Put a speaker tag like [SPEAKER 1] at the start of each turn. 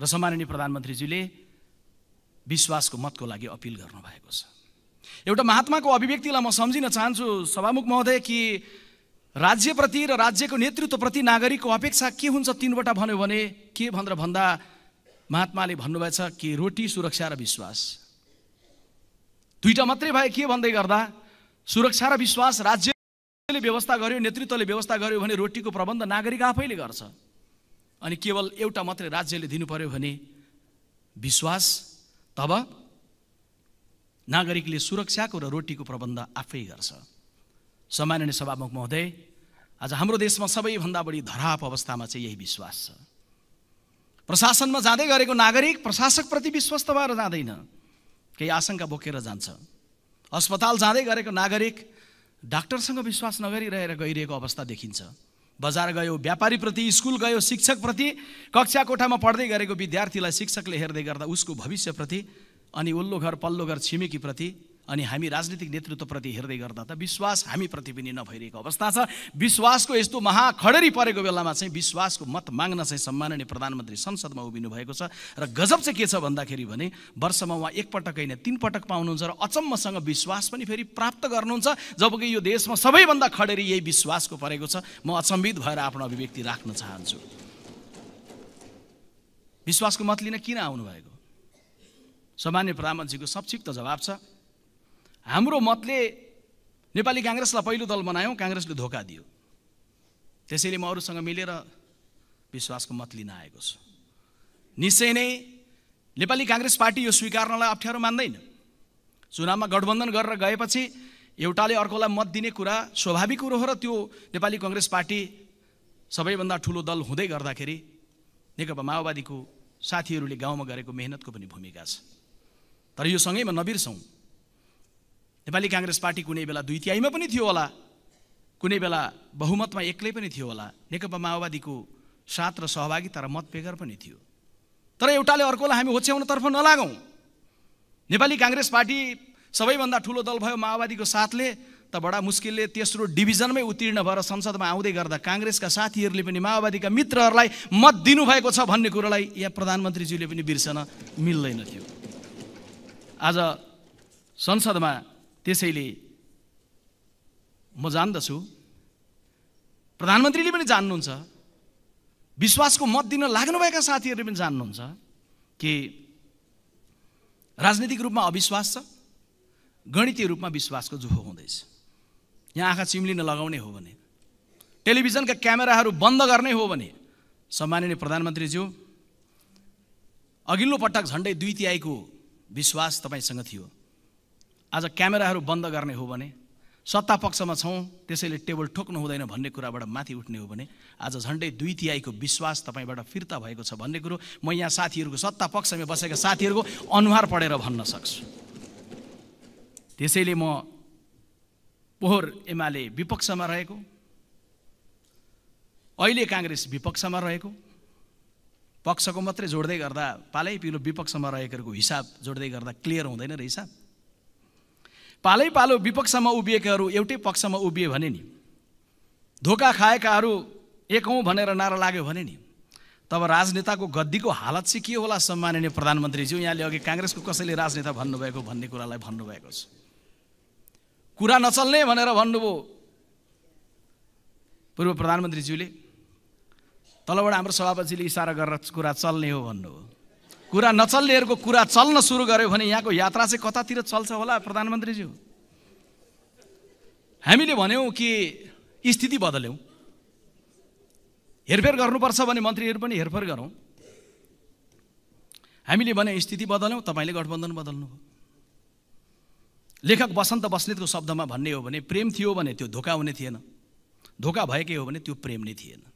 [SPEAKER 1] र सम्माननीय प्रधानमन्त्रीजीले विश्वासको मतको लागि अपिल गर्नुभएको छ एउटा महात्माको अभिव्यक्तिलाई म सम्झिन चाहन्छु सभामुख महोदय कि राज्यप्रति र राज्यको नेतृत्वप्रति नागरिकको अपेक्षा के हुन्छ तिनवटा भन्यो भने के भनेर भन्दा महात्माले भन्नुभएछ कि रोटी सुरक्षा र विश्वास दुईवटा मात्रै भए के भन्दै गर्दा सुरक्षा र विश्वास राज्यले व्यवस्था गर्यो नेतृत्वले व्यवस्था गर्यो भने रोटीको प्रबन्ध नागरिक आफैले गर्छ अनि केवल एउटा मात्रै राज्यले दिनु पर्यो भने विश्वास तब नागरिकले सुरक्षाको र रोटीको प्रबन्ध आफै गर्छ सम्माननीय सभामुख महोदय आज हाम्रो देशमा सबैभन्दा बढी धराप अवस्थामा चाहिँ यही विश्वास छ प्रशासनमा जाँदै गरेको नागरिक प्रशासकप्रति विश्वस्त भएर जाँदैन केही आशंका बोकेर जान्छ अस्पताल जाँदै गरेको नागरिक डाक्टरसँग विश्वास नगरिरहेर गइरहेको अवस्था देखिन्छ बजार गयो व्यापारीप्रति स्कुल गयो शिक्षकप्रति कक्षा कोठामा पढ्दै गरेको विद्यार्थीलाई शिक्षकले हेर्दै गर्दा उसको भविष्यप्रति अनि उल्लो घर पल्लो घर छिमेकीप्रति अनि हामी राजनीतिक नेतृत्वप्रति हेर्दै गर्दा त विश्वास हामीप्रति पनि नभइरहेको अवस्था छ विश्वासको यस्तो महाखडरी परेको बेलामा चाहिँ विश्वासको मत माग्न चाहिँ सम्माननीय प्रधानमन्त्री संसदमा उभिनु भएको छ र गजब चाहिँ के छ भन्दाखेरि भने वर्षमा उहाँ एकपटक होइन पटक पाउनुहुन्छ र अचम्मसँग विश्वास पनि फेरि प्राप्त गर्नुहुन्छ जबकि यो देशमा सबैभन्दा खडेरी यही विश्वासको परेको छ म अचम्बित भएर आफ्नो अभिव्यक्ति राख्न चाहन्छु विश्वासको मत लिन किन आउनुभएको सामान्य प्रधानमन्त्रीको संक्षिप्त जवाब छ हाम्रो मतले नेपाली काङ्ग्रेसलाई पहिलो दल बनायौँ काङ्ग्रेसले धोका दियो त्यसैले म अरूसँग मिलेर विश्वासको मत लिन आएको छु निश्चय नै नेपाली काङ्ग्रेस पार्टी यो स्वीकार्नलाई अप्ठ्यारो मान्दैन चुनावमा गठबन्धन गरेर गएपछि एउटाले अर्कोलाई मत दिने कुरा स्वाभाविक कुरो हो र त्यो नेपाली कङ्ग्रेस पार्टी सबैभन्दा ठुलो दल हुँदै गर्दाखेरि नेकपा माओवादीको साथीहरूले गाउँमा गरेको मेहनतको पनि भूमिका छ तर यो सँगैमा नबिर्सौँ नेपाली काङ्ग्रेस पार्टी कुनै बेला दुई तिहाईमा पनि थियो होला कुनै बेला बहुमतमा एक्लै पनि थियो होला नेकपा माओवादीको साथ र सहभागी तर मत बेगर पनि थियो तर एउटाले अर्कोलाई हामी होच्याउनतर्फ नलागौँ नेपाली काङ्ग्रेस पार्टी सबैभन्दा ठुलो दल भयो माओवादीको साथले त बडा मुस्किलले तेस्रो डिभिजनमै उत्तीर्ण भएर संसदमा आउँदै गर्दा काङ्ग्रेसका साथीहरूले पनि माओवादीका मित्रहरूलाई मत दिनुभएको छ भन्ने कुरोलाई यहाँ प्रधानमन्त्रीज्यूले पनि बिर्सन मिल्दैन थियो आज संसदमा त्यसैले म जान्दछु प्रधानमन्त्रीले पनि जान्नुहुन्छ विश्वासको मत दिन लाग्नुभएका साथीहरूले पनि जान्नुहुन्छ कि राजनीतिक रूपमा अविश्वास छ गणितीय रूपमा विश्वासको जोहो हुँदैछ यहाँ आँखा चिम्लिन लगाउने हो भने टेलिभिजनका क्यामेराहरू बन्द गर्ने हो भने सम्माननीय प्रधानमन्त्रीज्यू अघिल्लो पटक झन्डै दुई तिहाईको विश्वास तपाईँसँग थियो आज क्यामेराहरू बन्द गर्ने हो भने सत्ता पक्षमा छौँ त्यसैले टेबल ठोक्नु हुँदैन भन्ने कुराबाट माथि उठ्ने हो भने आज झन्डै दुई तिहाईको विश्वास तपाईँबाट फिर्ता भएको छ भन्ने कुरो म यहाँ साथीहरूको सत्ता पक्षमा बसेका साथीहरूको अनुहार पढेर भन्न सक्छु त्यसैले म पोहोर एमाले विपक्षमा रहेको अहिले काङ्ग्रेस विपक्षमा रहेको पक्षको मात्रै जोड्दै गर्दा पालै पिलो विपक्षमा रहेकोहरूको हिसाब जोड्दै गर्दा क्लियर हुँदैन रहेछ पालै पालो विपक्षमा उभिएकाहरू एउटै पक्षमा उभिए भने नि धोका खाएकाहरू एक हौँ भनेर नारा लाग्यो भने नि तब राजनेताको गद्दीको हालत चाहिँ के होला सम्माननीय प्रधानमन्त्रीज्यू यहाँले अघि काङ्ग्रेसको कसैले राजनेता भन्नुभएको भन्ने कुरालाई भन्नुभएको छ कुरा नचल्ने भनेर भन्नुभयो पूर्व प्रधानमन्त्रीज्यूले तलबाट हाम्रो सभापतिले इसारा गरेर कुरा चल्ने हो भन्नुभयो कुरा नचल्नेहरूको कुरा चल्न सुरु गर्यो भने यहाँको यात्रा चाहिँ कतातिर चल्छ होला प्रधानमन्त्रीज्यू हामीले भन्यौँ कि स्थिति बदल्यौँ हेरफेर गर्नुपर्छ भने मन्त्रीहरू पनि हेरफेर गरौँ हामीले भने स्थिति बदल्यौँ तपाईँले गठबन्धन बदल्नुभयो लेखक बसन्त बस्नेतको शब्दमा भन्ने हो भने प्रेम थियो भने त्यो धोका हुने थिएन धोका भएकै हो भने त्यो प्रेम नै थिएन